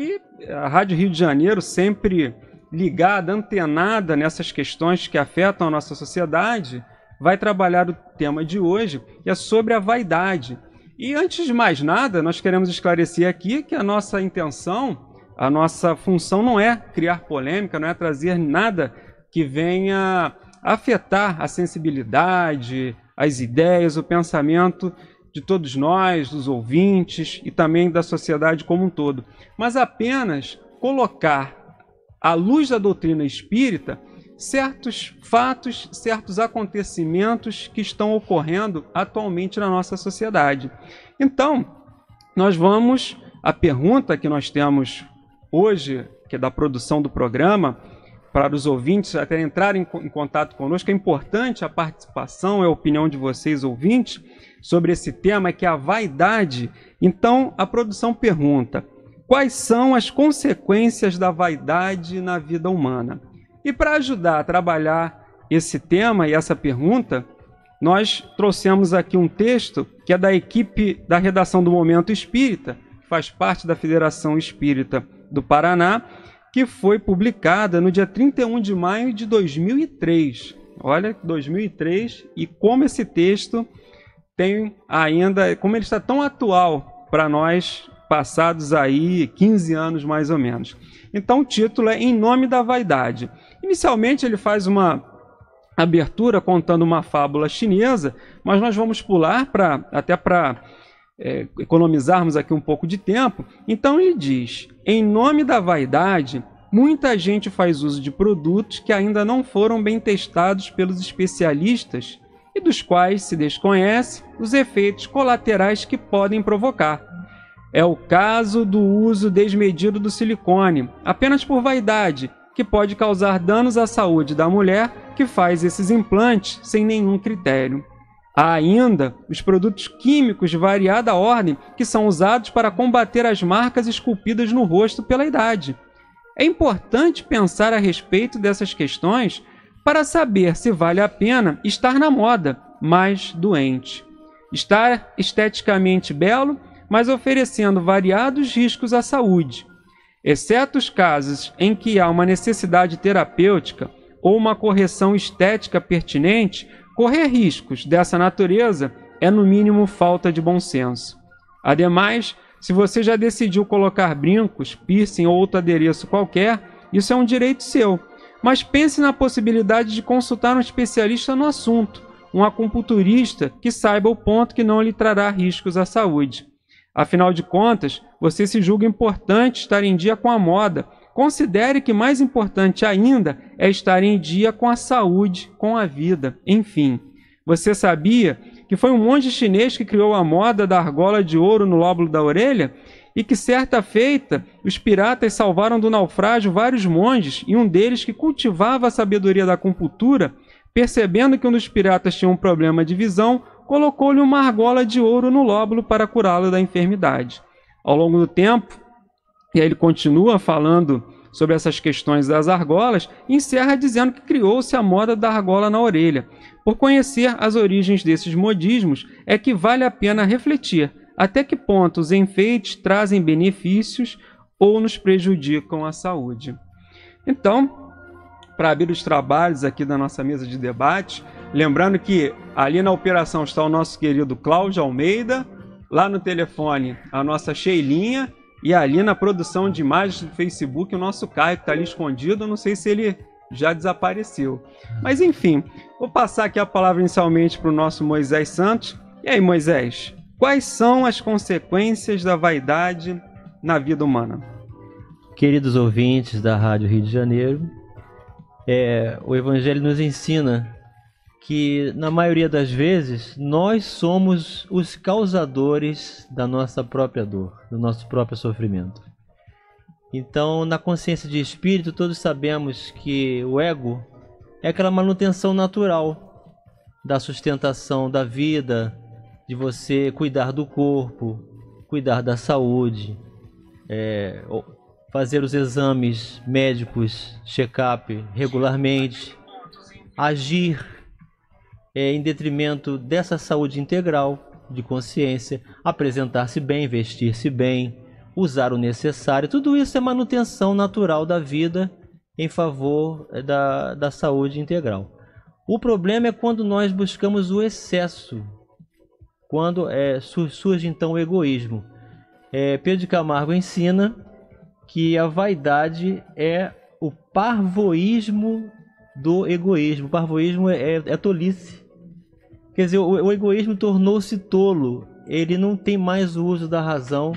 E a Rádio Rio de Janeiro sempre ligada, antenada nessas questões que afetam a nossa sociedade, vai trabalhar o tema de hoje, que é sobre a vaidade. E antes de mais nada, nós queremos esclarecer aqui que a nossa intenção, a nossa função não é criar polêmica, não é trazer nada que venha afetar a sensibilidade, as ideias, o pensamento de todos nós, dos ouvintes e também da sociedade como um todo, mas apenas colocar à luz da doutrina espírita certos fatos, certos acontecimentos que estão ocorrendo atualmente na nossa sociedade. Então, nós vamos a pergunta que nós temos hoje, que é da produção do programa, para os ouvintes até entrarem em contato conosco, é importante a participação, é a opinião de vocês ouvintes sobre esse tema, que é a vaidade. Então, a produção pergunta: quais são as consequências da vaidade na vida humana? E para ajudar a trabalhar esse tema e essa pergunta, nós trouxemos aqui um texto que é da equipe da redação do Momento Espírita, que faz parte da Federação Espírita do Paraná, que foi publicada no dia 31 de maio de 2003. Olha, 2003 e como esse texto tem ainda, como ele está tão atual para nós, passados aí 15 anos mais ou menos. Então o título é Em Nome da Vaidade. Inicialmente ele faz uma abertura contando uma fábula chinesa, mas nós vamos pular para até para é, economizarmos aqui um pouco de tempo. Então ele diz: Em nome da vaidade, muita gente faz uso de produtos que ainda não foram bem testados pelos especialistas e dos quais se desconhece os efeitos colaterais que podem provocar. É o caso do uso desmedido do silicone, apenas por vaidade, que pode causar danos à saúde da mulher que faz esses implantes sem nenhum critério. Há ainda os produtos químicos de variada ordem que são usados para combater as marcas esculpidas no rosto pela idade. É importante pensar a respeito dessas questões para saber se vale a pena estar na moda, mas doente. Estar esteticamente belo, mas oferecendo variados riscos à saúde, exceto os casos em que há uma necessidade terapêutica ou uma correção estética pertinente, correr riscos dessa natureza é no mínimo falta de bom senso. Ademais, se você já decidiu colocar brincos, piercing ou outro adereço qualquer, isso é um direito seu mas pense na possibilidade de consultar um especialista no assunto, um acupunturista que saiba o ponto que não lhe trará riscos à saúde. Afinal de contas, você se julga importante estar em dia com a moda. Considere que mais importante ainda é estar em dia com a saúde, com a vida, enfim. Você sabia que foi um monge chinês que criou a moda da argola de ouro no lóbulo da orelha? e que certa feita os piratas salvaram do naufrágio vários monges e um deles que cultivava a sabedoria da compultura, percebendo que um dos piratas tinha um problema de visão, colocou-lhe uma argola de ouro no lóbulo para curá-lo da enfermidade. Ao longo do tempo, e aí ele continua falando sobre essas questões das argolas, e encerra dizendo que criou-se a moda da argola na orelha. Por conhecer as origens desses modismos, é que vale a pena refletir até que ponto os enfeites trazem benefícios ou nos prejudicam a saúde? Então, para abrir os trabalhos aqui da nossa mesa de debate, lembrando que ali na operação está o nosso querido Cláudio Almeida, lá no telefone a nossa Cheilinha e ali na produção de imagens do Facebook o nosso Caio que está ali escondido, não sei se ele já desapareceu. Mas enfim, vou passar aqui a palavra inicialmente para o nosso Moisés Santos. E aí, Moisés? Quais são as consequências da vaidade na vida humana? Queridos ouvintes da Rádio Rio de Janeiro, é, o Evangelho nos ensina que, na maioria das vezes, nós somos os causadores da nossa própria dor, do nosso próprio sofrimento. Então, na consciência de espírito, todos sabemos que o ego é aquela manutenção natural da sustentação da vida, de você cuidar do corpo, cuidar da saúde, é, fazer os exames médicos, check-up regularmente, agir é, em detrimento dessa saúde integral de consciência, apresentar-se bem, vestir-se bem, usar o necessário, tudo isso é manutenção natural da vida em favor é, da, da saúde integral. O problema é quando nós buscamos o excesso quando é, surge então o egoísmo. É, Pedro de Camargo ensina que a vaidade é o parvoísmo do egoísmo. O parvoísmo é, é, é tolice. Quer dizer, o, o egoísmo tornou-se tolo. Ele não tem mais o uso da razão,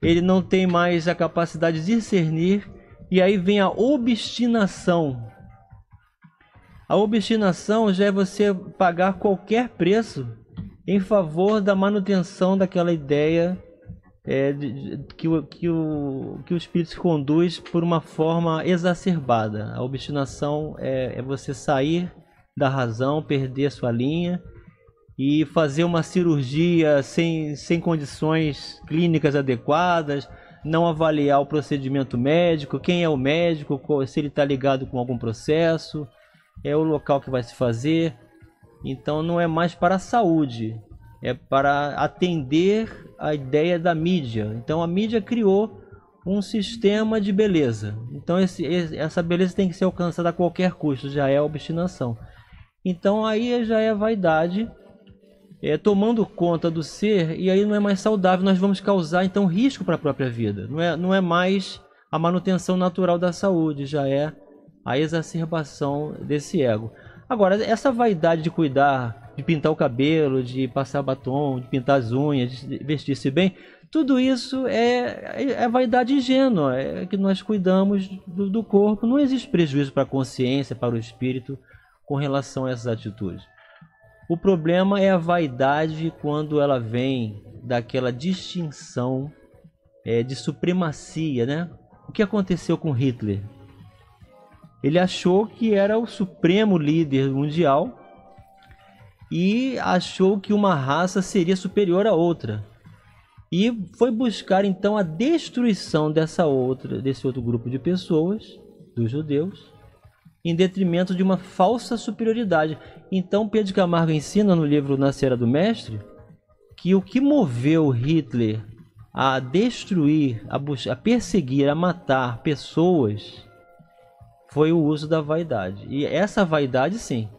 ele não tem mais a capacidade de discernir, e aí vem a obstinação. A obstinação já é você pagar qualquer preço em favor da manutenção daquela ideia é, de, de, que, o, que, o, que o espírito se conduz por uma forma exacerbada. A obstinação é, é você sair da razão, perder a sua linha e fazer uma cirurgia sem, sem condições clínicas adequadas, não avaliar o procedimento médico, quem é o médico, se ele está ligado com algum processo, é o local que vai se fazer então não é mais para a saúde, é para atender a ideia da mídia. Então a mídia criou um sistema de beleza. Então esse, essa beleza tem que ser alcançada a qualquer custo, já é obstinação. Então aí já é vaidade é, tomando conta do ser e aí não é mais saudável, nós vamos causar então risco para a própria vida. Não é, não é mais a manutenção natural da saúde, já é a exacerbação desse ego. Agora, essa vaidade de cuidar, de pintar o cabelo, de passar batom, de pintar as unhas, de vestir-se bem, tudo isso é, é, é, vaidade ingênua, é que nós cuidamos do, do corpo. Não existe prejuízo para a consciência, para o espírito, com relação a essas atitudes. O problema é a vaidade quando ela vem daquela distinção é, de supremacia, né? O que aconteceu com Hitler? Ele achou que era o supremo líder mundial e achou que uma raça seria superior à outra. E foi buscar então a destruição dessa outra, desse outro grupo de pessoas, dos judeus, em detrimento de uma falsa superioridade. Então Pedro Camargo ensina no livro Na do Mestre que o que moveu Hitler a destruir, a, a perseguir, a matar pessoas foi o uso da vaidade. E essa vaidade, sim,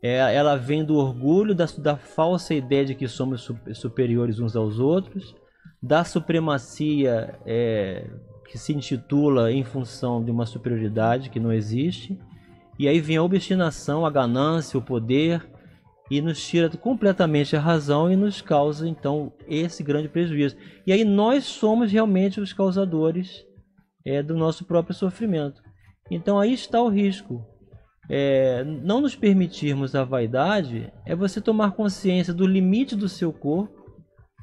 é, ela vem do orgulho, da, da falsa ideia de que somos superiores uns aos outros, da supremacia é, que se intitula em função de uma superioridade que não existe. E aí vem a obstinação, a ganância, o poder e nos tira completamente a razão e nos causa então esse grande prejuízo. E aí nós somos realmente os causadores é, do nosso próprio sofrimento. Então aí está o risco. É, não nos permitirmos a vaidade é você tomar consciência do limite do seu corpo,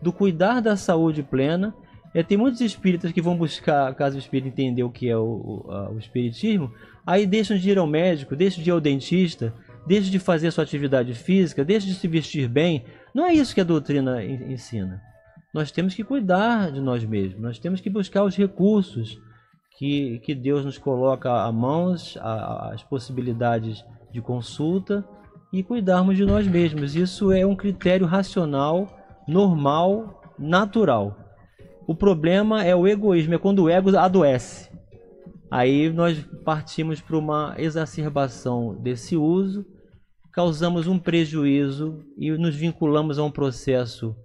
do cuidar da saúde plena. É, tem muitos espíritas que vão buscar, caso o espírito entender o que é o, o, a, o espiritismo, aí deixam de ir ao médico, deixam de ir ao dentista, deixam de fazer a sua atividade física, deixam de se vestir bem. Não é isso que a doutrina ensina. Nós temos que cuidar de nós mesmos, nós temos que buscar os recursos que, que Deus nos coloca a mãos, a, as possibilidades de consulta e cuidarmos de nós mesmos. Isso é um critério racional, normal, natural. O problema é o egoísmo, é quando o ego adoece. Aí nós partimos para uma exacerbação desse uso, causamos um prejuízo e nos vinculamos a um processo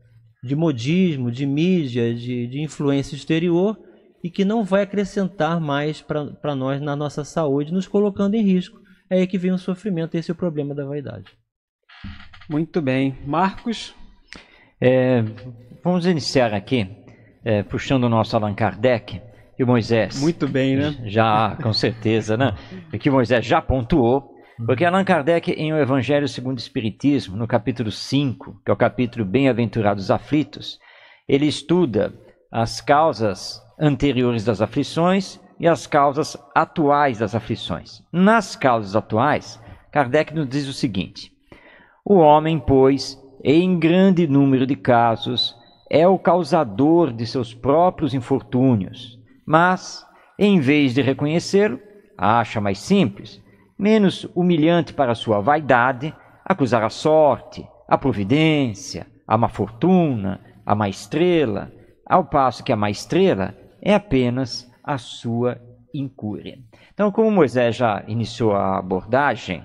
de modismo, de mídia, de, de influência exterior, e que não vai acrescentar mais para nós na nossa saúde, nos colocando em risco. É aí que vem o sofrimento, esse é o problema da vaidade. Muito bem. Marcos? É, vamos iniciar aqui, é, puxando o nosso Allan Kardec e Moisés. Muito bem, né? Já, com certeza, né? É que Moisés já pontuou, porque Allan Kardec, em O Evangelho segundo o Espiritismo, no capítulo 5, que é o capítulo Bem-aventurados aflitos, ele estuda as causas anteriores das aflições e as causas atuais das aflições. Nas causas atuais, Kardec nos diz o seguinte: O homem, pois, em grande número de casos, é o causador de seus próprios infortúnios, mas, em vez de reconhecê-lo, acha mais simples, menos humilhante para sua vaidade, acusar a sorte, a providência, a má fortuna, a má estrela, ao passo que a má estrela é apenas a sua incúria. Então, como Moisés já iniciou a abordagem,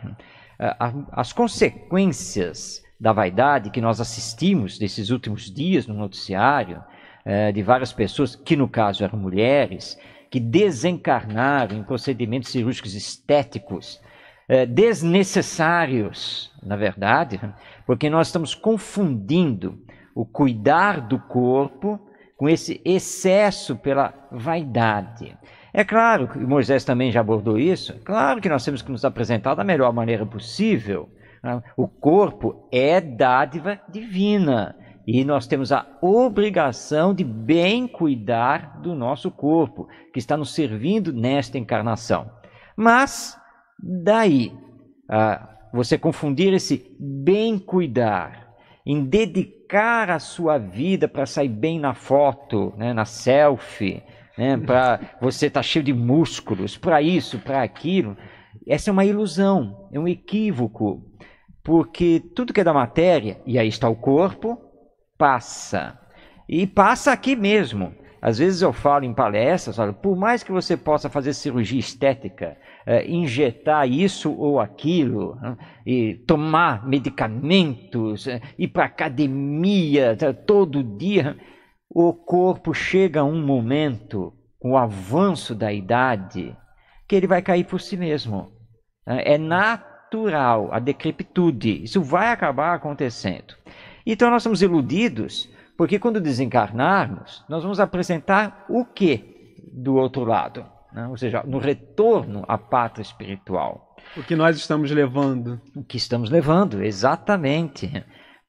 eh, as consequências da vaidade que nós assistimos nesses últimos dias no noticiário, eh, de várias pessoas, que no caso eram mulheres, que desencarnaram em procedimentos cirúrgicos estéticos eh, desnecessários, na verdade, porque nós estamos confundindo o cuidar do corpo com esse excesso pela vaidade. É claro que Moisés também já abordou isso, é claro que nós temos que nos apresentar da melhor maneira possível. Né? O corpo é dádiva divina e nós temos a obrigação de bem cuidar do nosso corpo, que está nos servindo nesta encarnação. Mas, daí, você confundir esse bem cuidar em dedicar a sua vida para sair bem na foto, né, na selfie, né, para você estar tá cheio de músculos, para isso, para aquilo, essa é uma ilusão, é um equívoco, porque tudo que é da matéria, e aí está o corpo, passa. E passa aqui mesmo. Às vezes eu falo em palestras, olha, por mais que você possa fazer cirurgia estética, é, injetar isso ou aquilo, né, e tomar medicamentos, é, ir para academia tá, todo dia, né, o corpo chega a um momento, com o avanço da idade, que ele vai cair por si mesmo. É, é natural a decrepitude, isso vai acabar acontecendo. Então nós somos iludidos, porque quando desencarnarmos, nós vamos apresentar o que do outro lado? né? ou seja, no retorno à pátria espiritual. O que nós estamos levando. O que estamos levando, exatamente.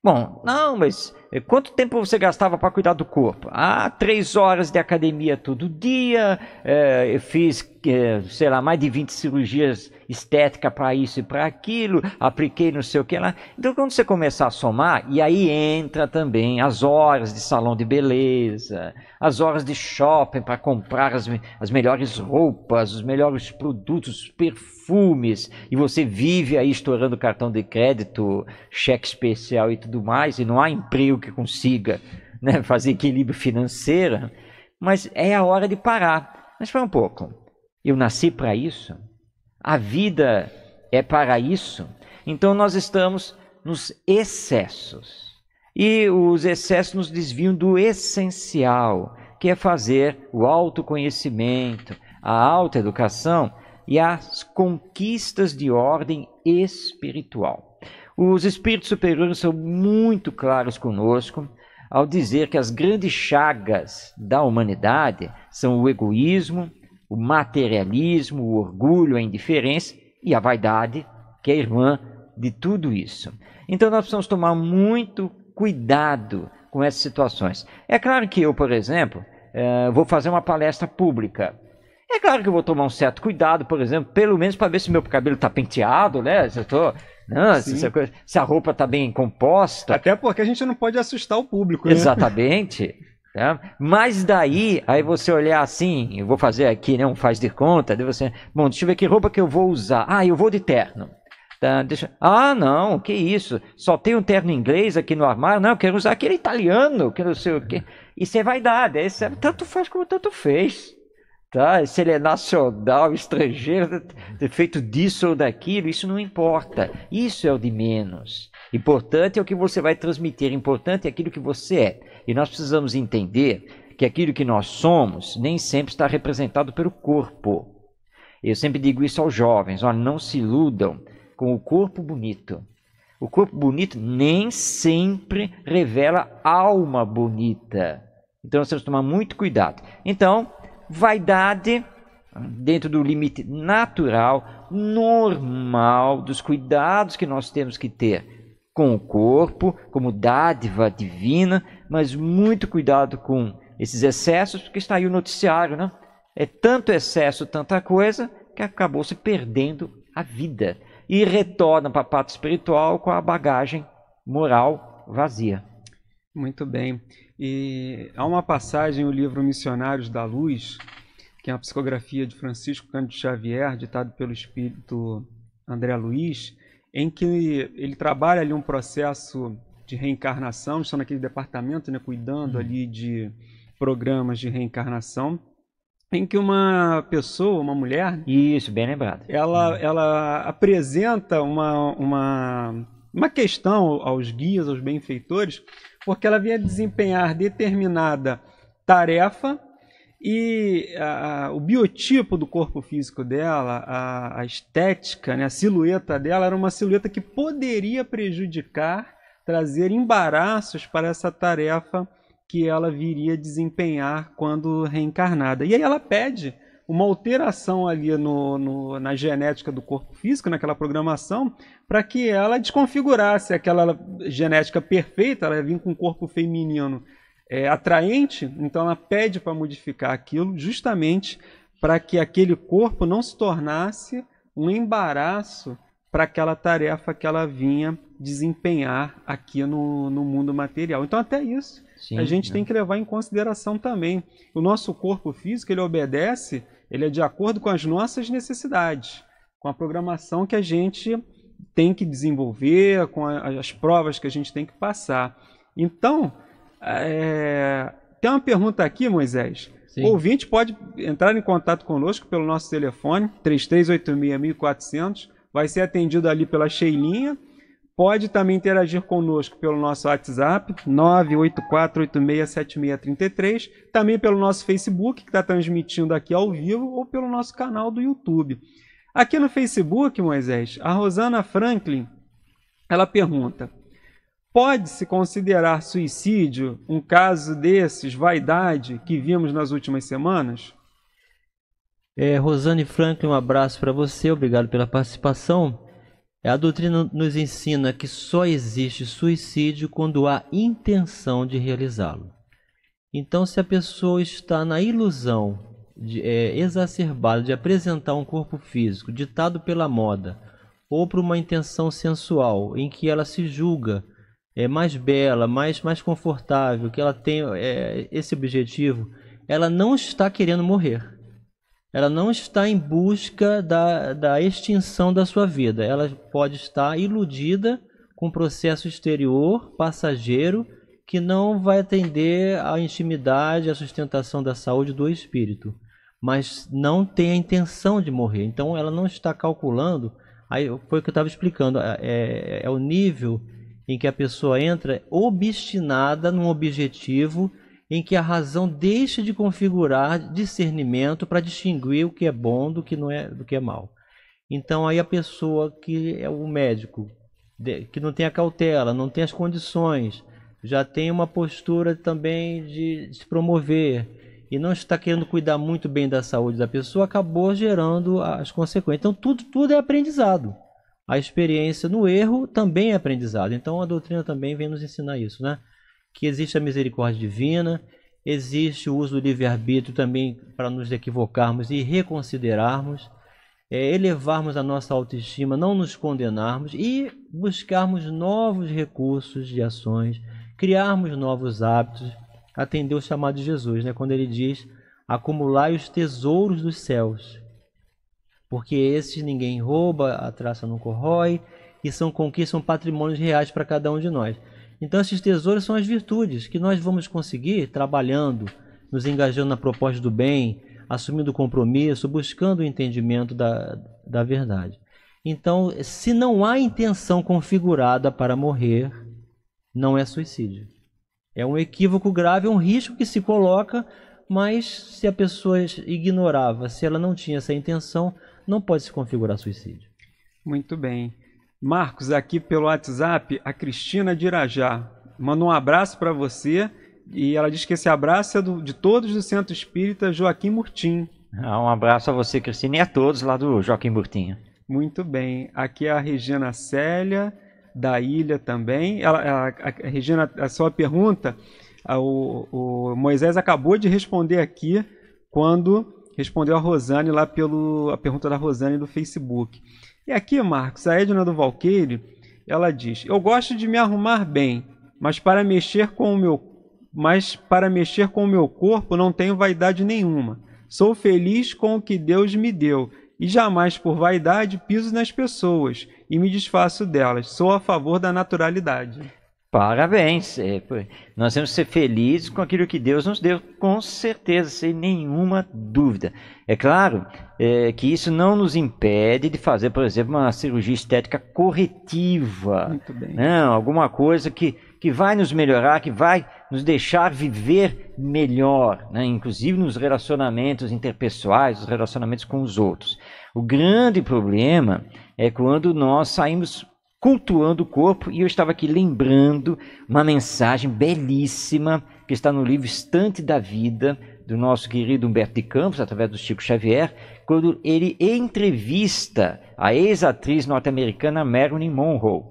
Bom, não, mas eh, quanto tempo você gastava para cuidar do corpo? Ah, três horas de academia todo dia, é, eu fiz, é, sei lá, mais de 20 cirurgias estética para isso e para aquilo, apliquei não sei o que lá. Então, quando você começar a somar, e aí entra também as horas de salão de beleza, as horas de shopping para comprar as, as melhores roupas, os melhores produtos, perfumes, e você vive aí estourando cartão de crédito, cheque especial e tudo mais, e não há emprego que consiga né, fazer equilíbrio financeiro, mas é a hora de parar. Mas para um pouco. Eu nasci para isso? A vida é para isso. Então nós estamos nos excessos. E os excessos nos desviam do essencial, que é fazer o autoconhecimento, a autoeducação e as conquistas de ordem espiritual. Os espíritos superiores são muito claros conosco ao dizer que as grandes chagas da humanidade são o egoísmo, o materialismo, o orgulho, a indiferença e a vaidade, que é irmã de tudo isso. Então nós precisamos tomar muito cuidado com essas situações. É claro que eu, por exemplo, eh, vou fazer uma palestra pública. É claro que eu vou tomar um certo cuidado, por exemplo, pelo menos para ver se meu cabelo está penteado, né? Se eu tô, não, né? se, essa coisa, se a roupa está bem composta. Até porque a gente não pode assustar o público. Né? Exatamente. Tá? Mas daí, aí você olhar assim, eu vou fazer aqui, né, um faz de conta, de você, bom, deixa eu ver que roupa que eu vou usar. Ah, eu vou de terno. Tá, deixa... Ah, não, que isso? Só tem um terno inglês aqui no armário? Não, eu quero usar aquele italiano, que não sei o quê. Uhum. Isso é vaidade, é, tanto faz como tanto fez. Tá? Se ele é nacional, estrangeiro, ter feito disso ou daquilo, isso não importa. Isso é o de menos. Importante é o que você vai transmitir, importante é aquilo que você é. E nós precisamos entender que aquilo que nós somos nem sempre está representado pelo corpo. Eu sempre digo isso aos jovens: ó, não se iludam com o corpo bonito. O corpo bonito nem sempre revela alma bonita. Então nós temos que tomar muito cuidado. Então, vaidade dentro do limite natural, normal, dos cuidados que nós temos que ter com o corpo, como dádiva divina, mas muito cuidado com esses excessos, porque está aí o noticiário, né? É tanto excesso, tanta coisa, que acabou se perdendo a vida. E retorna para a parte espiritual com a bagagem moral vazia. Muito bem. E há uma passagem no livro Missionários da Luz, que é uma psicografia de Francisco Cândido Xavier, ditado pelo espírito André Luiz, em que ele trabalha ali um processo de reencarnação, estão naquele departamento né, cuidando uhum. ali de programas de reencarnação em que uma pessoa, uma mulher. Isso, bem lembrado. Ela, uhum. ela apresenta uma, uma, uma questão aos guias, aos benfeitores, porque ela vinha desempenhar determinada tarefa e a, a, o biotipo do corpo físico dela, a, a estética, né, a silhueta dela, era uma silhueta que poderia prejudicar trazer embaraços para essa tarefa que ela viria desempenhar quando reencarnada. E aí ela pede uma alteração ali no, no, na genética do corpo físico, naquela programação, para que ela desconfigurasse aquela genética perfeita, ela vinha com um corpo feminino é, atraente, então ela pede para modificar aquilo justamente para que aquele corpo não se tornasse um embaraço para aquela tarefa que ela vinha desempenhar aqui no, no mundo material. Então, até isso Sim, a gente né? tem que levar em consideração também. O nosso corpo físico ele obedece, ele é de acordo com as nossas necessidades, com a programação que a gente tem que desenvolver, com a, as provas que a gente tem que passar. Então, é... tem uma pergunta aqui, Moisés. Sim. O ouvinte pode entrar em contato conosco pelo nosso telefone 3386 1400 vai ser atendido ali pela Sheilinha Pode também interagir conosco pelo nosso WhatsApp, 984867633, também pelo nosso Facebook, que está transmitindo aqui ao vivo, ou pelo nosso canal do YouTube. Aqui no Facebook, Moisés, a Rosana Franklin, ela pergunta, pode-se considerar suicídio um caso desses, vaidade, que vimos nas últimas semanas? É, Rosane Franklin, um abraço para você, obrigado pela participação. É a doutrina nos ensina que só existe suicídio quando há intenção de realizá-lo. Então, se a pessoa está na ilusão de, é, exacerbada de apresentar um corpo físico ditado pela moda ou por uma intenção sensual em que ela se julga é, mais bela, mais, mais confortável, que ela tem é, esse objetivo, ela não está querendo morrer ela não está em busca da, da extinção da sua vida. Ela pode estar iludida com um processo exterior, passageiro, que não vai atender à intimidade, à sustentação da saúde do espírito, mas não tem a intenção de morrer. Então ela não está calculando. Aí foi o que eu estava explicando. É, é, é o nível em que a pessoa entra obstinada num objetivo em que a razão deixa de configurar discernimento para distinguir o que é bom do que não é do que é mal. Então aí a pessoa que é o médico que não tem a cautela, não tem as condições, já tem uma postura também de se promover e não está querendo cuidar muito bem da saúde da pessoa, acabou gerando as consequências. Então tudo tudo é aprendizado. A experiência no erro também é aprendizado. Então a doutrina também vem nos ensinar isso, né? que existe a misericórdia divina, existe o uso do livre-arbítrio também para nos equivocarmos e reconsiderarmos, é, elevarmos a nossa autoestima, não nos condenarmos e buscarmos novos recursos de ações, criarmos novos hábitos, atender o chamado de Jesus, né? quando ele diz: acumular os tesouros dos céus, porque esses ninguém rouba, a traça não corrói, e são conquistas, são patrimônios reais para cada um de nós. Então, esses tesouros são as virtudes que nós vamos conseguir trabalhando, nos engajando na proposta do bem, assumindo compromisso, buscando o entendimento da, da verdade. Então, se não há intenção configurada para morrer, não é suicídio. É um equívoco grave, é um risco que se coloca, mas se a pessoa ignorava, se ela não tinha essa intenção, não pode se configurar suicídio. Muito bem. Marcos, aqui pelo WhatsApp, a Cristina de Irajá. Manda um abraço para você. E ela diz que esse abraço é do, de todos do Centro Espírita Joaquim Murtim. Ah, um abraço a você, Cristina, e a todos lá do Joaquim Murtim. Muito bem. Aqui é a Regina Célia, da Ilha também. Ela, a, a, a Regina, a sua pergunta, a, o, o Moisés acabou de responder aqui quando respondeu a Rosane lá pelo a pergunta da Rosane do Facebook. E aqui, Marcos, a Edna do Valqueire, ela diz: "Eu gosto de me arrumar bem, mas para mexer com o meu mas para mexer com o meu corpo não tenho vaidade nenhuma. Sou feliz com o que Deus me deu e jamais por vaidade piso nas pessoas e me desfaço delas. Sou a favor da naturalidade." Parabéns! É, nós temos que ser felizes com aquilo que Deus nos deu, com certeza, sem nenhuma dúvida. É claro é, que isso não nos impede de fazer, por exemplo, uma cirurgia estética corretiva. Muito bem. Não, né? alguma coisa que, que vai nos melhorar, que vai nos deixar viver melhor, né? inclusive nos relacionamentos interpessoais, os relacionamentos com os outros. O grande problema é quando nós saímos cultuando o corpo e eu estava aqui lembrando uma mensagem belíssima que está no livro Estante da Vida, do nosso querido Humberto de Campos, através do Chico Xavier, quando ele entrevista a ex-atriz norte-americana Marilyn Monroe.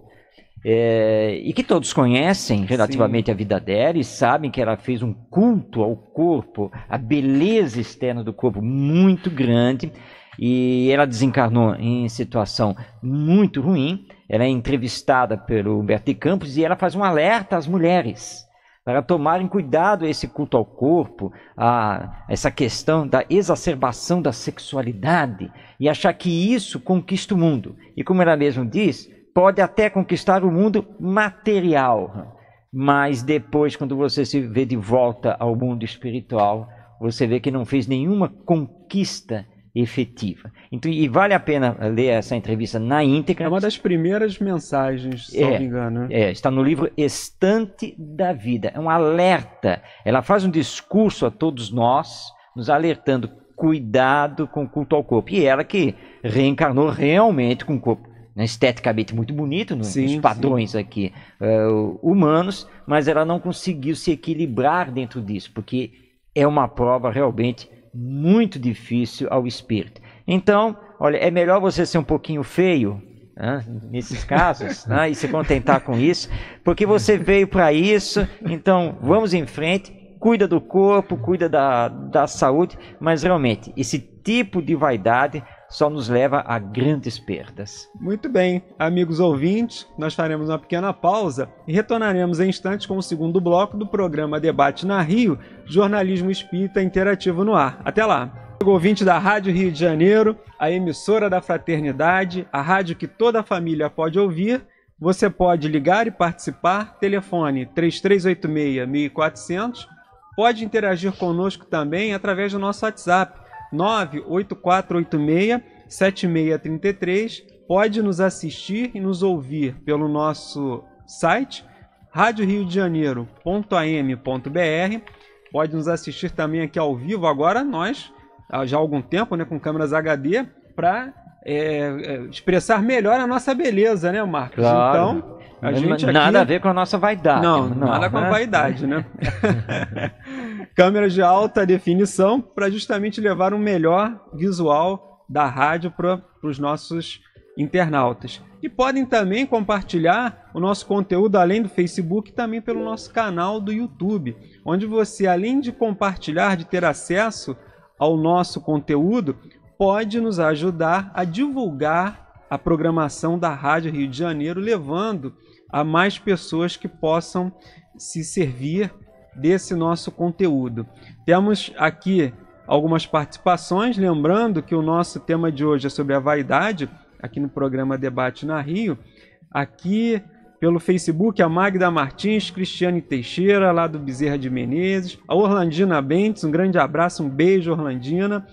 É, e que todos conhecem relativamente Sim. à vida dela e sabem que ela fez um culto ao corpo, à beleza externa do corpo muito grande. E ela desencarnou em situação muito ruim. Ela é entrevistada pelo Humberto de Campos e ela faz um alerta às mulheres para tomarem cuidado a esse culto ao corpo, a essa questão da exacerbação da sexualidade e achar que isso conquista o mundo. E como ela mesma diz, pode até conquistar o mundo material, mas depois, quando você se vê de volta ao mundo espiritual, você vê que não fez nenhuma conquista efetiva. Então, e vale a pena ler essa entrevista na íntegra. É uma das primeiras mensagens, se é, não me engano. Né? É, está no livro Estante da Vida. É um alerta. Ela faz um discurso a todos nós, nos alertando: cuidado com o culto ao corpo. E ela que reencarnou realmente com o corpo né, esteticamente muito bonito, nos sim, padrões sim. aqui uh, humanos, mas ela não conseguiu se equilibrar dentro disso, porque é uma prova realmente muito difícil ao espírito. Então, olha, é melhor você ser um pouquinho feio né, nesses casos né, e se contentar com isso, porque você veio para isso, então vamos em frente. Cuida do corpo, cuida da, da saúde, mas realmente esse tipo de vaidade só nos leva a grandes perdas. Muito bem, amigos ouvintes, nós faremos uma pequena pausa e retornaremos em instantes com o segundo bloco do programa Debate na Rio, Jornalismo Espírita Interativo no Ar. Até lá! Amigo ouvinte da Rádio Rio de Janeiro, a emissora da fraternidade, a rádio que toda a família pode ouvir, você pode ligar e participar, telefone 3386-1400, pode interagir conosco também através do nosso WhatsApp, 98486-7633. Pode nos assistir e nos ouvir pelo nosso site radioriodejaneiro.am.br. Pode nos assistir também aqui ao vivo agora, nós, já há algum tempo, né, com câmeras HD, para é, é, expressar melhor a nossa beleza, né, Marcos? Claro. Então, a gente aqui... Nada a ver com a nossa vaidade. Não, né? não nada com a né? vaidade, né? câmeras de alta definição para justamente levar um melhor visual da rádio para os nossos internautas. E podem também compartilhar o nosso conteúdo além do Facebook, também pelo nosso canal do YouTube, onde você, além de compartilhar, de ter acesso ao nosso conteúdo, pode nos ajudar a divulgar a programação da Rádio Rio de Janeiro, levando a mais pessoas que possam se servir desse nosso conteúdo. Temos aqui algumas participações, lembrando que o nosso tema de hoje é sobre a vaidade, aqui no programa Debate na Rio. Aqui pelo Facebook, a Magda Martins, Cristiane Teixeira, lá do Bezerra de Menezes, a Orlandina Bentes, um grande abraço, um beijo, Orlandina.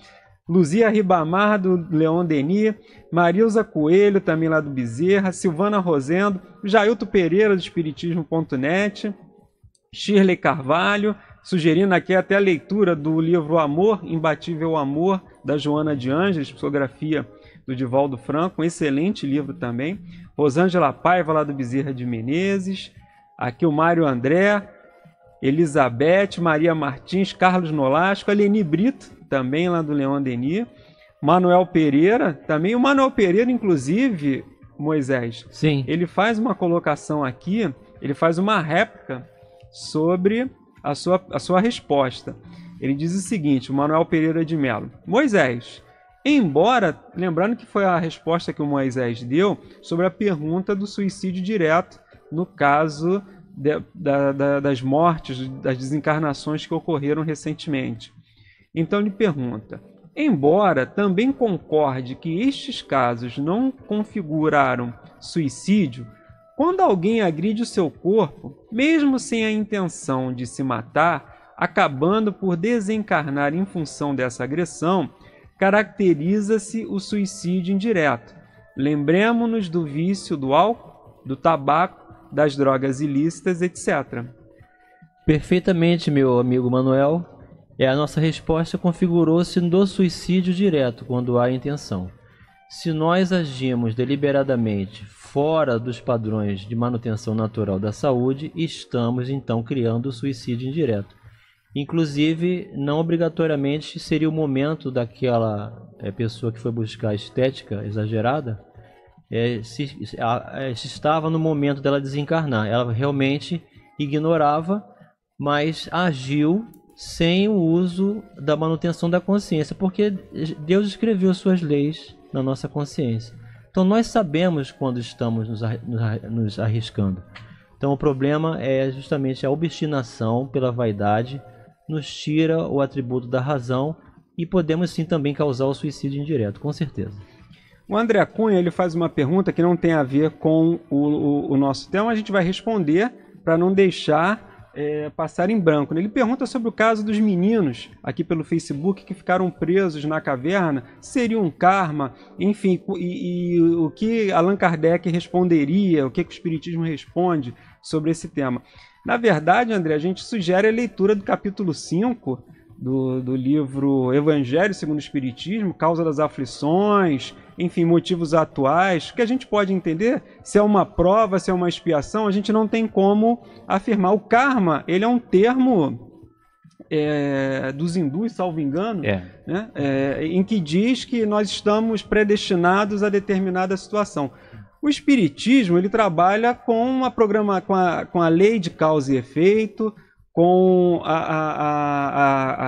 Luzia Ribamar, do Leon Denis, Marilza Coelho, também lá do Bezerra, Silvana Rosendo, Jailto Pereira, do Espiritismo.net, Shirley Carvalho, sugerindo aqui até a leitura do livro Amor, Imbatível Amor, da Joana de Ângeles, psicografia do Divaldo Franco, um excelente livro também. Rosângela Paiva, lá do Bezerra de Menezes. Aqui o Mário André, Elizabeth, Maria Martins, Carlos Nolasco, Aleni Brito, também lá do Leão Denis. Manuel Pereira, também. O Manuel Pereira, inclusive, Moisés, Sim. ele faz uma colocação aqui, ele faz uma réplica sobre a sua, a sua resposta. Ele diz o seguinte, o Manuel Pereira de Mello. Moisés, embora, lembrando que foi a resposta que o Moisés deu sobre a pergunta do suicídio direto no caso de, da, da, das mortes, das desencarnações que ocorreram recentemente. Então ele pergunta, embora também concorde que estes casos não configuraram suicídio, quando alguém agride o seu corpo, mesmo sem a intenção de se matar, acabando por desencarnar em função dessa agressão, caracteriza-se o suicídio indireto. Lembremos-nos do vício do álcool, do tabaco, das drogas ilícitas, etc. Perfeitamente, meu amigo Manuel. É a nossa resposta configurou-se no suicídio direto quando há intenção. Se nós agimos deliberadamente, fora dos padrões de manutenção natural da saúde estamos então criando o suicídio indireto. Inclusive, não obrigatoriamente seria o momento daquela é, pessoa que foi buscar estética exagerada, é, se, a, eh, se estava no momento dela desencarnar. Ela realmente ignorava, mas agiu sem o uso da manutenção da consciência, porque Deus escreveu suas leis na nossa consciência. Então nós sabemos quando estamos nos arriscando. Então o problema é justamente a obstinação pela vaidade nos tira o atributo da razão e podemos sim também causar o suicídio indireto, com certeza. O André Cunha ele faz uma pergunta que não tem a ver com o, o, o nosso tema, a gente vai responder para não deixar é, passar em branco. Né? Ele pergunta sobre o caso dos meninos aqui pelo Facebook que ficaram presos na caverna. Seria um karma? Enfim, e, e o que Allan Kardec responderia? O que, que o Espiritismo responde sobre esse tema? Na verdade, André, a gente sugere a leitura do capítulo 5 do, do livro Evangelho segundo o Espiritismo, Causa das Aflições, enfim, motivos atuais, que a gente pode entender se é uma prova, se é uma expiação, a gente não tem como afirmar. O karma, ele é um termo é, dos hindus, salvo engano, é. Né? É, em que diz que nós estamos predestinados a determinada situação. O espiritismo ele trabalha com uma programa, com, a, com a lei de causa e efeito, com a, a,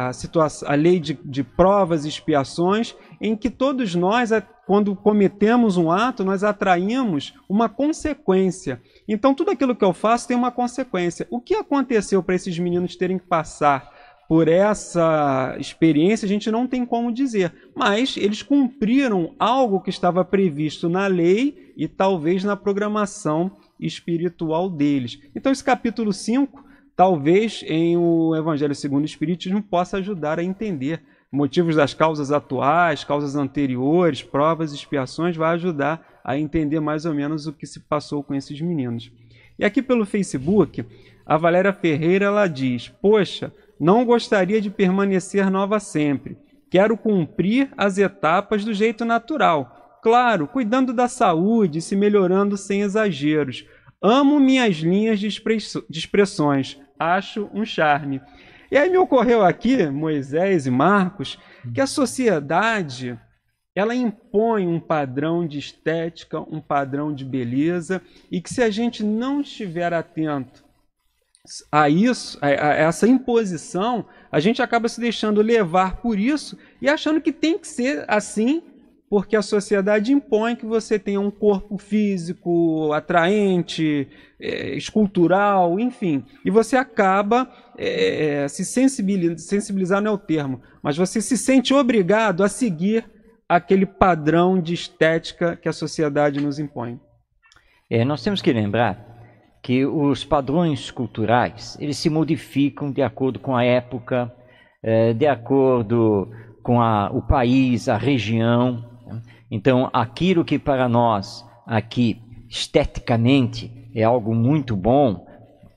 a, a, situação, a lei de, de provas e expiações, em que todos nós, quando cometemos um ato, nós atraímos uma consequência. Então, tudo aquilo que eu faço tem uma consequência. O que aconteceu para esses meninos terem que passar por essa experiência, a gente não tem como dizer. Mas eles cumpriram algo que estava previsto na lei e talvez na programação espiritual deles. Então, esse capítulo 5 talvez em o Evangelho segundo o Espiritismo possa ajudar a entender motivos das causas atuais, causas anteriores, provas, expiações, vai ajudar a entender mais ou menos o que se passou com esses meninos. E aqui pelo Facebook, a Valéria Ferreira ela diz: "Poxa, não gostaria de permanecer nova sempre. Quero cumprir as etapas do jeito natural. Claro, cuidando da saúde, se melhorando sem exageros. Amo minhas linhas de expressões acho um charme. E aí me ocorreu aqui, Moisés e Marcos, que a sociedade ela impõe um padrão de estética, um padrão de beleza, e que se a gente não estiver atento a isso, a, a essa imposição, a gente acaba se deixando levar por isso e achando que tem que ser assim porque a sociedade impõe que você tenha um corpo físico atraente, é, escultural, enfim. E você acaba é, é se sensibilizando, sensibilizar não é o termo, mas você se sente obrigado a seguir aquele padrão de estética que a sociedade nos impõe. É, nós temos que lembrar que os padrões culturais eles se modificam de acordo com a época, é, de acordo com a, o país, a região. Então, aquilo que para nós aqui esteticamente é algo muito bom,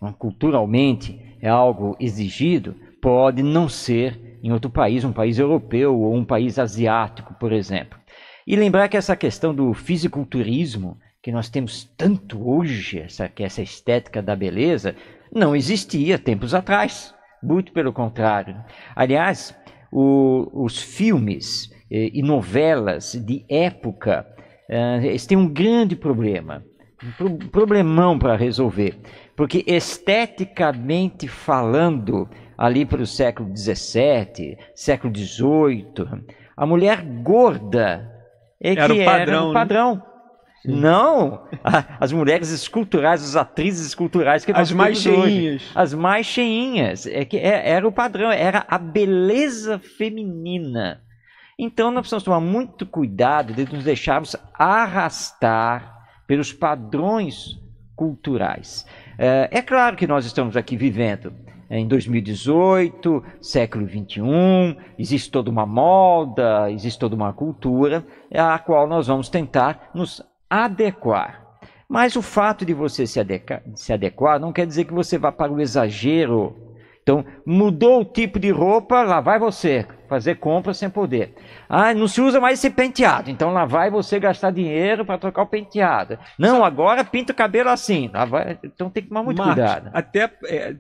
né, culturalmente é algo exigido, pode não ser em outro país, um país europeu ou um país asiático, por exemplo. E lembrar que essa questão do fisiculturismo, que nós temos tanto hoje, essa, essa estética da beleza, não existia tempos atrás. Muito pelo contrário. Aliás, o, os filmes eh, e novelas de época, eh, eles têm um grande problema, um problemão para resolver, porque esteticamente falando, ali para o século XVII, século XVIII, a mulher gorda é era que o padrão, era o né? padrão. Né? Não, as mulheres esculturais, as atrizes esculturais que as mais cheinhas, hoje. as mais cheinhas é que é, era o padrão, era a beleza feminina então nós precisamos tomar muito cuidado de nos deixarmos arrastar pelos padrões culturais. Eh, é claro que nós estamos aqui vivendo em 2018, século 21, existe toda uma moda, existe toda uma cultura a qual nós vamos tentar nos adequar. Mas o fato de você se adequar, se adequar não quer dizer que você vá para o exagero então, mudou o tipo de roupa, lá vai você fazer compra sem poder. Ah, não se usa mais esse penteado, então lá vai você gastar dinheiro para trocar o penteado. Não, agora pinta o cabelo assim. Vai, então tem que tomar muito Marcos, cuidado. Até é,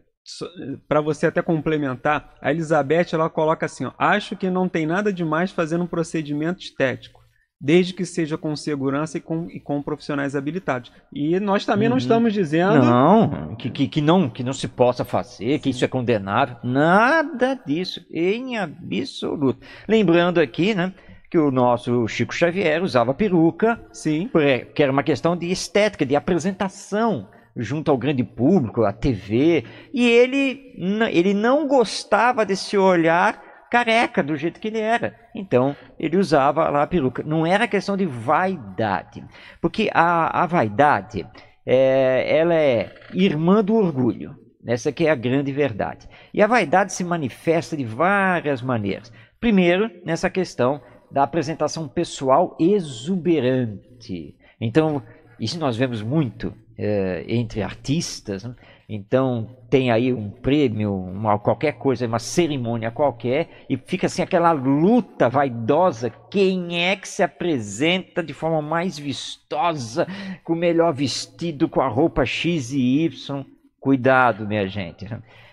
para você até complementar, a Elizabeth ela coloca assim: ó, acho que não tem nada demais fazer um procedimento estético desde que seja com segurança e com, e com profissionais habilitados. E nós também uhum. não estamos dizendo. Não, que, que, que, não, que não se possa fazer, que isso é condenável. Nada disso, em absoluto. Lembrando aqui, né? Que o nosso Chico Xavier usava peruca, sim, é, que era uma questão de estética, de apresentação junto ao grande público, à TV, e ele, ele não gostava desse olhar careca do jeito que ele era. Então, ele usava lá a peruca. Não era questão de vaidade. Porque a, a vaidade, é, ela é irmã do orgulho. Essa que é a grande verdade. E a vaidade se manifesta de várias maneiras. Primeiro, nessa questão da apresentação pessoal exuberante. Então, isso nós vemos muito é, entre artistas, né? Então tem aí um prêmio, uma, qualquer coisa, uma cerimônia qualquer, e fica assim aquela luta vaidosa, quem é que se apresenta de forma mais vistosa, com o melhor vestido, com a roupa X e Y. Cuidado, minha gente.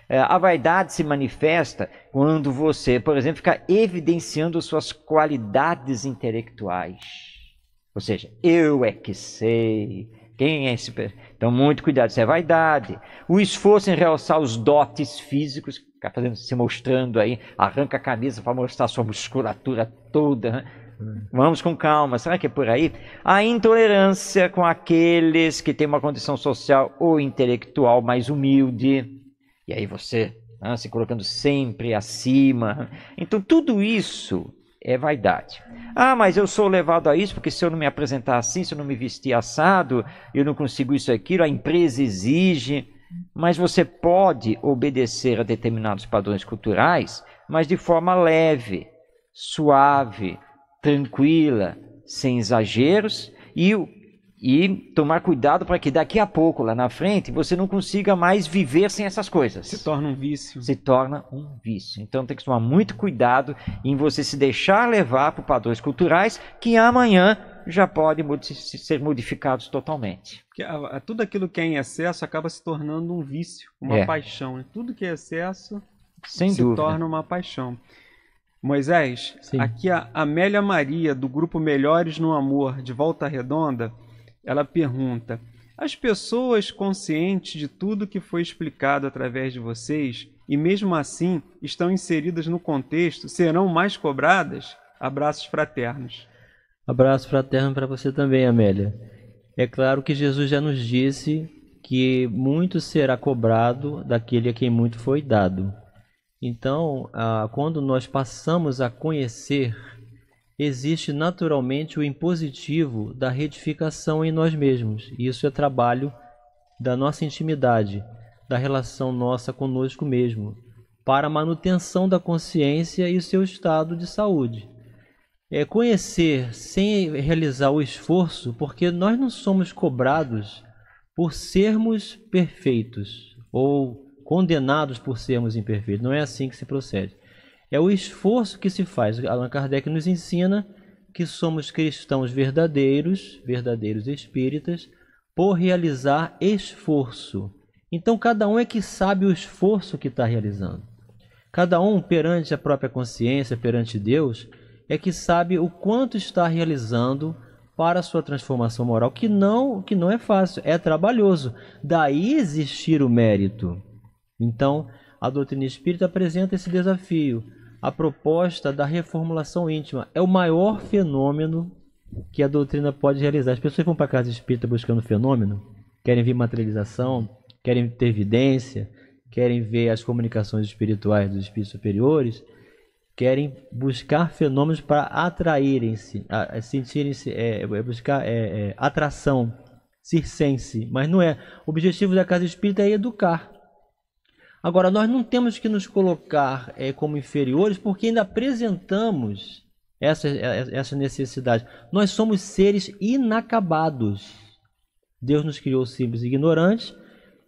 É, a vaidade se manifesta quando você, por exemplo, fica evidenciando suas qualidades intelectuais. Ou seja, eu é que sei, quem é esse? Então, muito cuidado, isso é vaidade. O esforço em realçar os dotes físicos, ficar fazendo, se mostrando aí, arranca a camisa para mostrar sua musculatura toda. Né? Vamos com calma, será que é por aí? A intolerância com aqueles que têm uma condição social ou intelectual mais humilde. E aí você né, se colocando sempre acima. Então, tudo isso é vaidade. Ah, mas eu sou levado a isso porque se eu não me apresentar assim, se eu não me vestir assado, eu não consigo isso e aquilo, a empresa exige. Mas você pode obedecer a determinados padrões culturais, mas de forma leve, suave, tranquila, sem exageros e e tomar cuidado para que daqui a pouco, lá na frente, você não consiga mais viver sem essas coisas. Se torna um vício. Se torna um vício. Então tem que tomar muito cuidado em você se deixar levar por padrões culturais que amanhã já podem ser modificados totalmente. Porque tudo aquilo que é em excesso acaba se tornando um vício, uma é. paixão. Né? Tudo que é excesso Sem se dúvida. torna uma paixão. Moisés, Sim. aqui a Amélia Maria, do grupo Melhores no Amor, de Volta Redonda, ela pergunta: As pessoas conscientes de tudo que foi explicado através de vocês e mesmo assim estão inseridas no contexto serão mais cobradas? Abraços fraternos. Abraço fraterno para você também, Amélia. É claro que Jesus já nos disse que muito será cobrado daquele a quem muito foi dado. Então, ah, quando nós passamos a conhecer existe naturalmente o impositivo da retificação em nós mesmos. Isso é trabalho da nossa intimidade, da relação nossa conosco mesmo, para a manutenção da consciência e o seu estado de saúde. É conhecer sem realizar o esforço, porque nós não somos cobrados por sermos perfeitos ou condenados por sermos imperfeitos. Não é assim que se procede. É o esforço que se faz. Allan Kardec nos ensina que somos cristãos verdadeiros, verdadeiros espíritas, por realizar esforço. Então, cada um é que sabe o esforço que está realizando. Cada um, perante a própria consciência, perante Deus, é que sabe o quanto está realizando para a sua transformação moral, que não, que não é fácil, é trabalhoso. Daí existir o mérito. Então, a doutrina espírita apresenta esse desafio. A proposta da reformulação íntima é o maior fenômeno que a doutrina pode realizar. As pessoas vão para a casa espírita buscando fenômeno, querem ver materialização, querem ter evidência, querem ver as comunicações espirituais dos espíritos superiores, querem buscar fenômenos para atraírem-se, sentirem-se, é, é, buscar é, é, atração circense. Mas não é. O objetivo da casa espírita é educar. Agora, nós não temos que nos colocar é, como inferiores porque ainda apresentamos essa, eh, essa necessidade. Nós somos seres inacabados. Deus nos criou simples e ignorantes,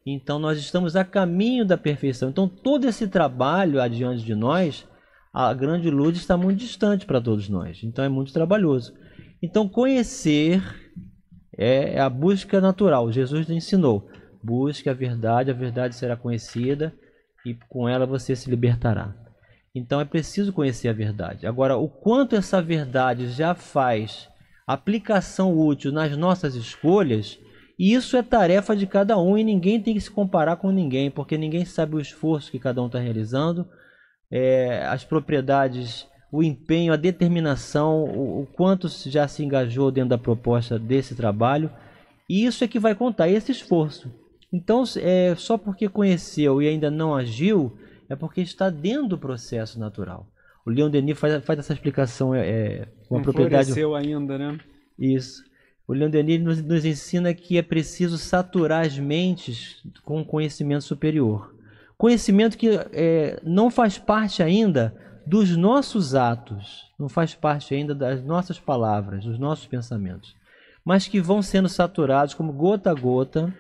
então nós estamos a caminho da perfeição. Então, todo esse trabalho adiante de nós, a grande luz está muito distante para todos nós. Então, é muito trabalhoso. Então, conhecer é, é a busca natural. Jesus ensinou busque a verdade, a verdade será conhecida e com ela você se libertará. Então é preciso conhecer a verdade. Agora, o quanto essa verdade já faz aplicação útil nas nossas escolhas, isso é tarefa de cada um e ninguém tem que se comparar com ninguém, porque ninguém sabe o esforço que cada um está realizando, é, as propriedades, o empenho, a determinação, o, o quanto já se engajou dentro da proposta desse trabalho. E isso é que vai contar esse esforço. Então, é, só porque conheceu e ainda não agiu, é porque está dentro do processo natural. O Leon Denis faz, faz essa explicação é, é com a propriedade. Não ainda, né? Isso. O Leon Denis nos, nos, ensina que é preciso saturar as mentes com conhecimento superior. Conhecimento que é, não faz parte ainda dos nossos atos, não faz parte ainda das nossas palavras, dos nossos pensamentos, mas que vão sendo saturados como gota a gota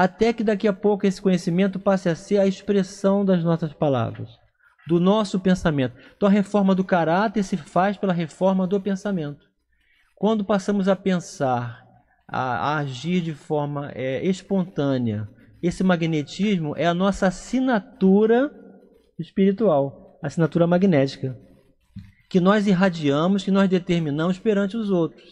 até que daqui a pouco esse conhecimento passe a ser a expressão das nossas palavras, do nosso pensamento. Então a reforma do caráter se faz pela reforma do pensamento. Quando passamos a pensar, a, a agir de forma é, espontânea, esse magnetismo é a nossa assinatura espiritual, assinatura magnética, que nós irradiamos, que nós determinamos perante os outros.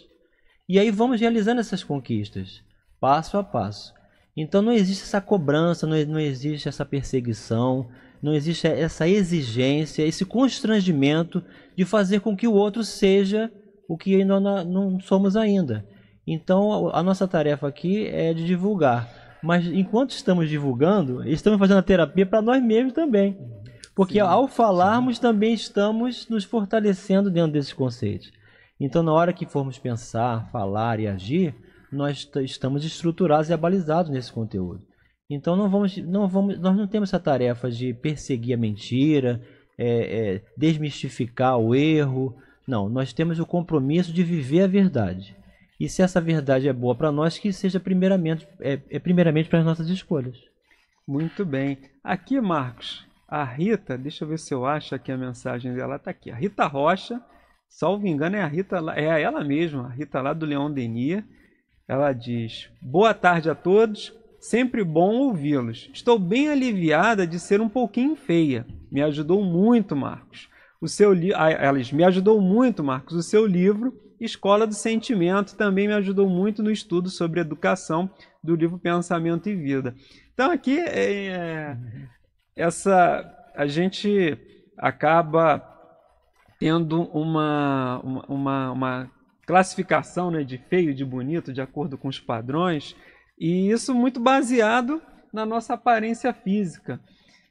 E aí vamos realizando essas conquistas, passo a passo. Então não existe essa cobrança, não, não existe essa perseguição, não existe essa exigência, esse constrangimento de fazer com que o outro seja o que ainda não somos ainda. Então a nossa tarefa aqui é de divulgar. Mas enquanto estamos divulgando, estamos fazendo a terapia para nós mesmos também. Porque sim, ao falarmos sim. também estamos nos fortalecendo dentro desses conceitos. Então na hora que formos pensar, falar e agir, nós estamos estruturados e abalizados nesse conteúdo. Então não vamos, não vamos, nós não temos essa tarefa de perseguir a mentira, é, é, desmistificar o erro. Não, nós temos o compromisso de viver a verdade. E se essa verdade é boa para nós, que seja primeiramente, é, é primeiramente para as nossas escolhas. Muito bem. Aqui, Marcos, a Rita, deixa eu ver se eu acho aqui a mensagem dela, está aqui. A Rita Rocha, salvo engano, é a Rita, é ela mesma, a Rita lá do Leão Denia. Ela diz: Boa tarde a todos, sempre bom ouvi-los. Estou bem aliviada de ser um pouquinho feia. Me ajudou muito, Marcos. O seu li... Ah, Elas me ajudou muito, Marcos. O seu livro Escola do Sentimento também me ajudou muito no estudo sobre educação do livro Pensamento e Vida. Então aqui é... é essa a gente acaba tendo uma, uma, uma classificação né, de feio, de bonito, de acordo com os padrões, e isso muito baseado na nossa aparência física.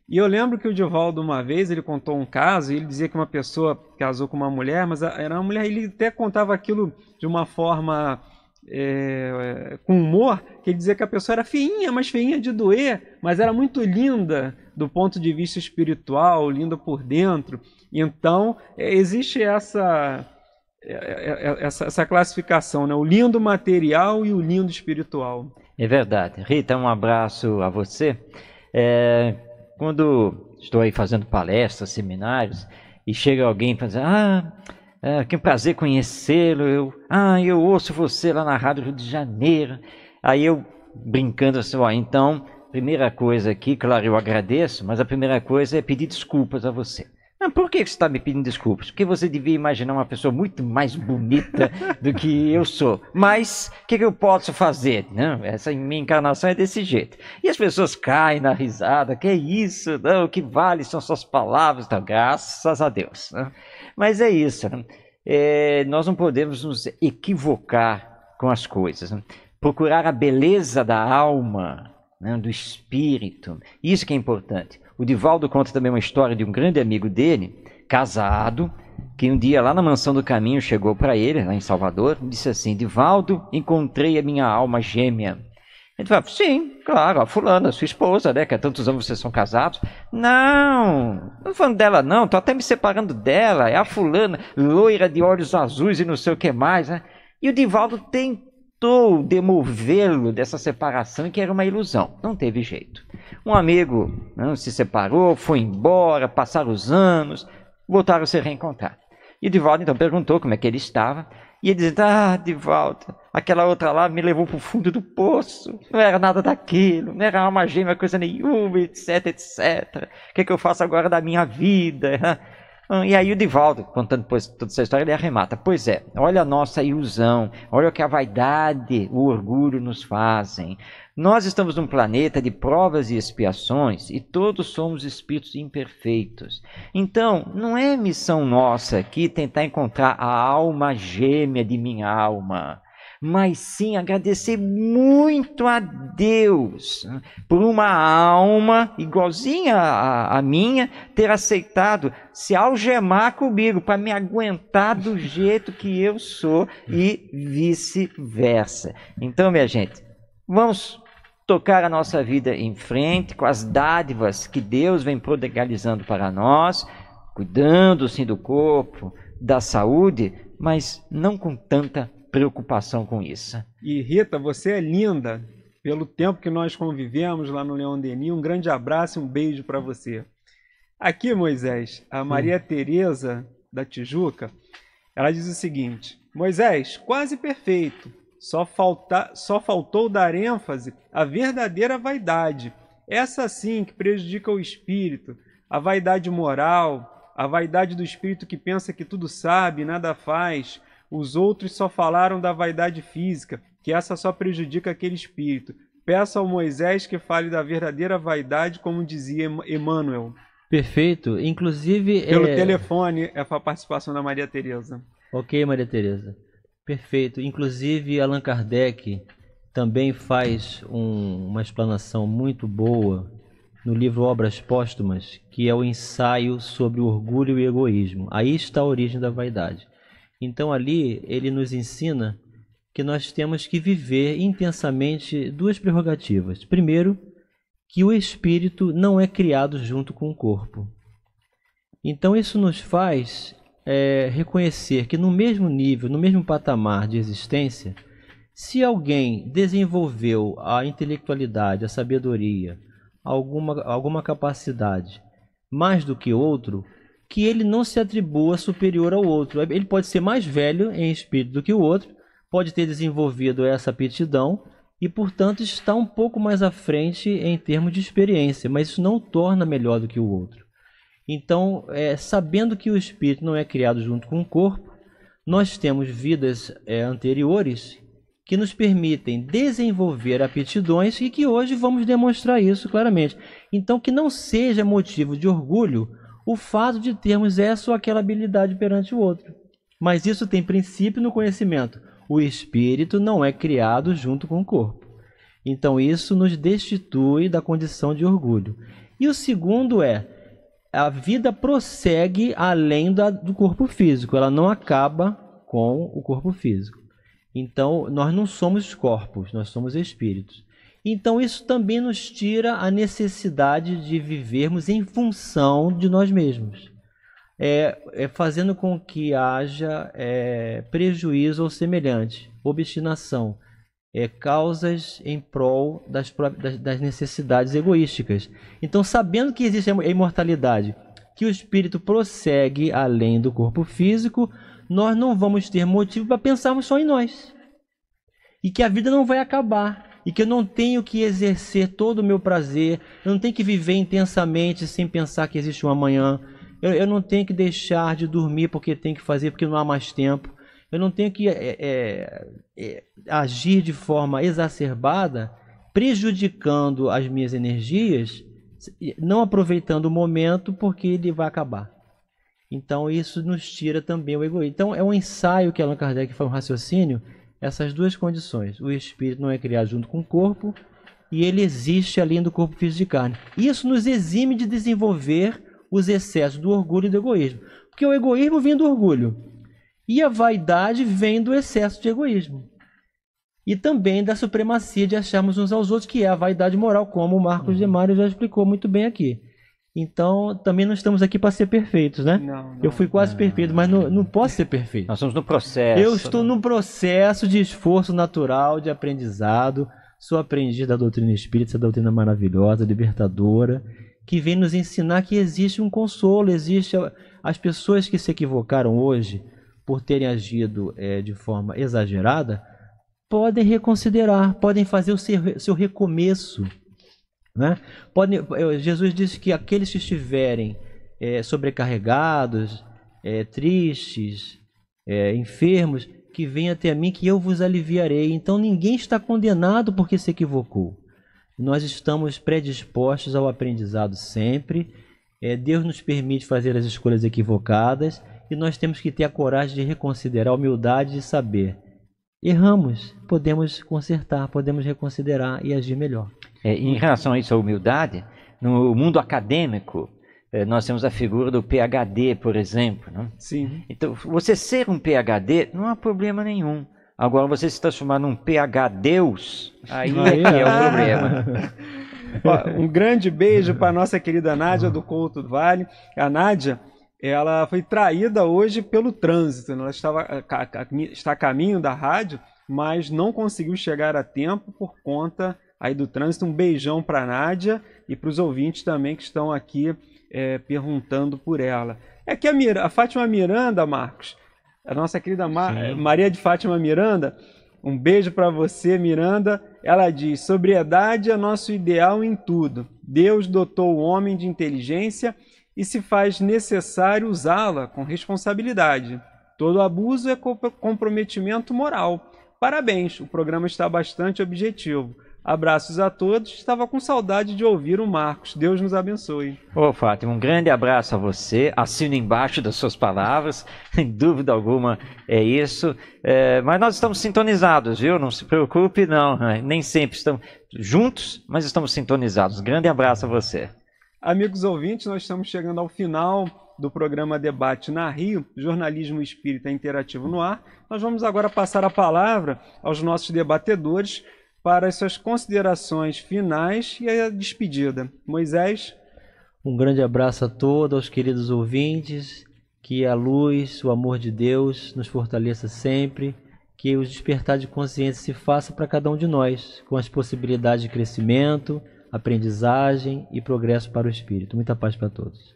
E eu lembro que o Divaldo, uma vez, ele contou um caso e ele dizia que uma pessoa casou com uma mulher, mas era uma mulher, ele até contava aquilo de uma forma é, com humor, que ele dizia que a pessoa era feinha, mas feinha de doer, mas era muito linda do ponto de vista espiritual, linda por dentro. Então, é, existe essa é, é, é, essa, essa classificação, né? o lindo material e o lindo espiritual. É verdade. Rita, um abraço a você. É, quando estou aí fazendo palestras, seminários, e chega alguém para dizer, ah, é, que prazer conhecê-lo, eu, ah, eu ouço você lá na Rádio Rio de Janeiro. Aí eu, brincando assim, ó, então, primeira coisa aqui, claro, eu agradeço, mas a primeira coisa é pedir desculpas a você. Mas ah, por que você está me pedindo desculpas? Porque você devia imaginar uma pessoa muito mais bonita do que eu sou. Mas o que, que, eu posso fazer? Não, essa minha encarnação é desse jeito. E as pessoas caem na risada. Que é isso? Não, o que vale são suas palavras? graças a Deus. Não. Né? Mas é isso. Né? É, nós não podemos nos equivocar com as coisas. Não. Né? Procurar a beleza da alma, do espírito. Isso que é importante. O Divaldo conta também uma história de um grande amigo dele, casado, que um dia lá na mansão do caminho chegou para ele, lá em Salvador, e disse assim: Divaldo, encontrei a minha alma gêmea. Ele falou: Sim, claro, a fulana, sua esposa, né? Que há tantos anos vocês são casados. Não, não falando dela, não, tô até me separando dela. É a fulana, loira de olhos azuis e não sei o que mais, né? E o Divaldo tentou demovê-lo dessa separação, que era uma ilusão. Não teve jeito. Um amigo não, né, se separou, foi embora, passaram os anos, voltaram a se reencontrar. E Divaldo então perguntou como é que ele estava. E ele dizendo: Ah, Divaldo, aquela outra lá me levou para o fundo do poço. Não era nada daquilo, não era alma gêmea, coisa nenhuma, etc, etc. O que, é que eu faço agora da minha vida? Hum, e aí o Divaldo, contando depois toda essa história, ele arremata. Pois é, olha a nossa ilusão, olha o que a vaidade, o orgulho nos fazem. Nós estamos num planeta de provas e expiações e todos somos espíritos imperfeitos. Então, não é missão nossa aqui tentar encontrar a alma gêmea de minha alma mas sim agradecer muito a Deus né, por uma alma igualzinha à, minha ter aceitado se algemar comigo para me aguentar do jeito que eu sou e vice-versa. Então, minha gente, vamos tocar a nossa vida em frente com as dádivas que Deus vem prodigalizando para nós, cuidando sim do corpo, da saúde, mas não com tanta preocupação com isso. E Rita, você é linda. Pelo tempo que nós convivemos lá no Leão Denis, um grande abraço e um beijo para você. Aqui, Moisés, a Maria hum. Tereza da Tijuca, ela diz o seguinte: Moisés, quase perfeito. Só, falta, só faltou dar ênfase à verdadeira vaidade. Essa sim que prejudica o espírito, a vaidade moral, a vaidade do espírito que pensa que tudo sabe e nada faz, os outros só falaram da vaidade física, que essa só prejudica aquele espírito. Peça ao Moisés que fale da verdadeira vaidade, como dizia Emmanuel. Perfeito. Inclusive. Pelo é... telefone, é a participação da Maria Tereza. Ok, Maria Tereza. Perfeito. Inclusive, Allan Kardec também faz um, uma explanação muito boa no livro Obras Póstumas, que é o ensaio sobre o orgulho e egoísmo. Aí está a origem da vaidade. Então ali ele nos ensina que nós temos que viver intensamente duas prerrogativas. Primeiro, que o espírito não é criado junto com o corpo. Então isso nos faz é, reconhecer que no mesmo nível, no mesmo patamar de existência, se alguém desenvolveu a intelectualidade, a sabedoria, alguma, alguma capacidade mais do que outro, que ele não se atribua superior ao outro. Ele pode ser mais velho em espírito do que o outro, pode ter desenvolvido essa aptidão e, portanto, está um pouco mais à frente em termos de experiência, mas isso não o torna melhor do que o outro. Então, é, sabendo que o espírito não é criado junto com o corpo, nós temos vidas é, anteriores que nos permitem desenvolver aptidões e que hoje vamos demonstrar isso claramente. Então, que não seja motivo de orgulho o fato de termos essa é ou aquela habilidade perante o outro. Mas isso tem princípio no conhecimento. O espírito não é criado junto com o corpo. Então isso nos destitui da condição de orgulho. E o segundo é a vida prossegue além da, do corpo físico, ela não acaba com o corpo físico. Então, nós não somos corpos, nós somos espíritos. Então, isso também nos tira a necessidade de vivermos em função de nós mesmos, é, é fazendo com que haja é, prejuízo ou semelhante, obstinação, é, causas em prol das, das, das necessidades egoísticas. Então, sabendo que existe a imortalidade, que o espírito prossegue além do corpo físico, nós não vamos ter motivo para pensarmos só em nós. E que a vida não vai acabar e que eu não tenho que exercer todo o meu prazer, eu não tenho que viver intensamente sem pensar que existe um amanhã, eu, eu não tenho que deixar de dormir porque tenho que fazer, porque não há mais tempo, eu não tenho que é, é, é, agir de forma exacerbada, prejudicando as minhas energias, não aproveitando o momento porque ele vai acabar. Então isso nos tira também o egoísmo. Então é um ensaio que Allan Kardec faz um raciocínio essas duas condições. O espírito não é criado junto com o corpo e ele existe além do corpo físico de carne. Isso nos exime de desenvolver os excessos do orgulho e do egoísmo. Porque o egoísmo vem do orgulho e a vaidade vem do excesso de egoísmo. E também da supremacia de acharmos uns aos outros, que é a vaidade moral, como o Marcos de Mário já explicou muito bem aqui. Então, também não estamos aqui para ser perfeitos, né? Não, não, eu fui quase não, perfeito, mas não, não posso ser perfeito. Nós estamos no processo. Eu estou né? no processo de esforço natural, de aprendizado. Sou aprendiz da doutrina espírita, essa doutrina maravilhosa, libertadora, que vem nos ensinar que existe um consolo, existe as pessoas que se equivocaram hoje por terem agido é, de forma exagerada, podem reconsiderar, podem fazer o seu, seu recomeço né? Pode, Jesus disse que aqueles que estiverem é, sobrecarregados, é, tristes, é, enfermos, que venham até mim, que eu vos aliviarei. Então ninguém está condenado porque se equivocou. Nós estamos predispostos ao aprendizado sempre. É, Deus nos permite fazer as escolhas equivocadas e nós temos que ter a coragem de reconsiderar a humildade de saber. Erramos, podemos consertar, podemos reconsiderar e agir melhor. É, em relação a isso, a humildade, no mundo acadêmico, é, nós temos a figura do PhD, por exemplo. Né? Sim. Então, você ser um PhD não há problema nenhum. Agora, você se transformar num PH Deus, aí é, é o ah. problema. um grande beijo para nossa querida Nádia do Couto do Vale. A Nádia, ela foi traída hoje pelo trânsito. Né? Ela estava, eh, está a caminho da rádio, mas não conseguiu chegar a tempo por conta aí do trânsito. Um beijão para a Nádia e para os ouvintes também que estão aqui é, perguntando por ela. É que a, Mir a Fátima Miranda, Marcos, a nossa querida Sim. Maria de Fátima Miranda, um beijo para você, Miranda. Ela diz: sobriedade é nosso ideal em tudo. Deus dotou o homem de inteligência e se faz necessário usá-la com responsabilidade. Todo abuso é comprometimento moral. Parabéns, o programa está bastante objetivo. Abraços a todos. Estava com saudade de ouvir o Marcos. Deus nos abençoe. Ô, Fátima, um grande abraço a você. Assino embaixo das suas palavras. Sem dúvida alguma é isso. É, mas nós estamos sintonizados, viu? Não se preocupe, não. Nem sempre estamos juntos, mas estamos sintonizados. Grande abraço a você. Amigos ouvintes, nós estamos chegando ao final do programa Debate na Rio, Jornalismo Espírita Interativo no Ar. Nós vamos agora passar a palavra aos nossos debatedores para as suas considerações finais e a despedida. Moisés. Um grande abraço a todos, aos queridos ouvintes. Que a luz, o amor de Deus nos fortaleça sempre. Que o despertar de consciência se faça para cada um de nós, com as possibilidades de crescimento, aprendizagem e progresso para o espírito. Muita paz para todos.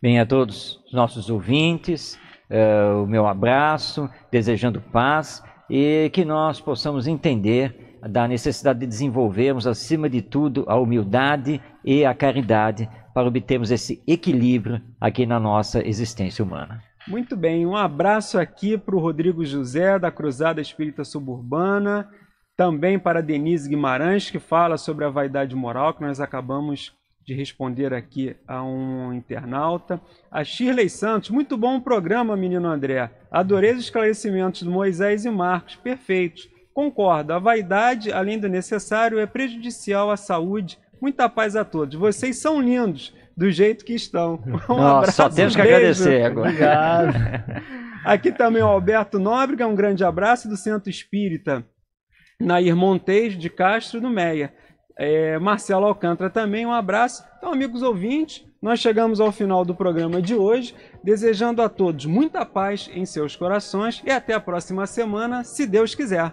Bem, a todos os nossos ouvintes, uh, o meu abraço, desejando paz e que nós possamos entender da necessidade de desenvolvermos, acima de tudo, a humildade e a caridade para obtermos esse equilíbrio aqui na nossa existência humana. Muito bem, um abraço aqui para o Rodrigo José, da Cruzada Espírita Suburbana, também para Denise Guimarães, que fala sobre a vaidade moral, que nós acabamos de responder aqui a um internauta. A Shirley Santos, muito bom o programa, menino André. Adorei os esclarecimentos do Moisés e Marcos, perfeitos. Concordo, a vaidade, além do necessário, é prejudicial à saúde. Muita paz a todos. Vocês são lindos do jeito que estão. Um Nossa, abraço, só temos que beijo. agradecer agora. Obrigado. Aqui também o Alberto Nóbrega, um grande abraço do Centro Espírita. Nair Montes de Castro do Meia. É, Marcelo Alcântara também, um abraço. Então, amigos ouvintes, nós chegamos ao final do programa de hoje, desejando a todos muita paz em seus corações e até a próxima semana, se Deus quiser.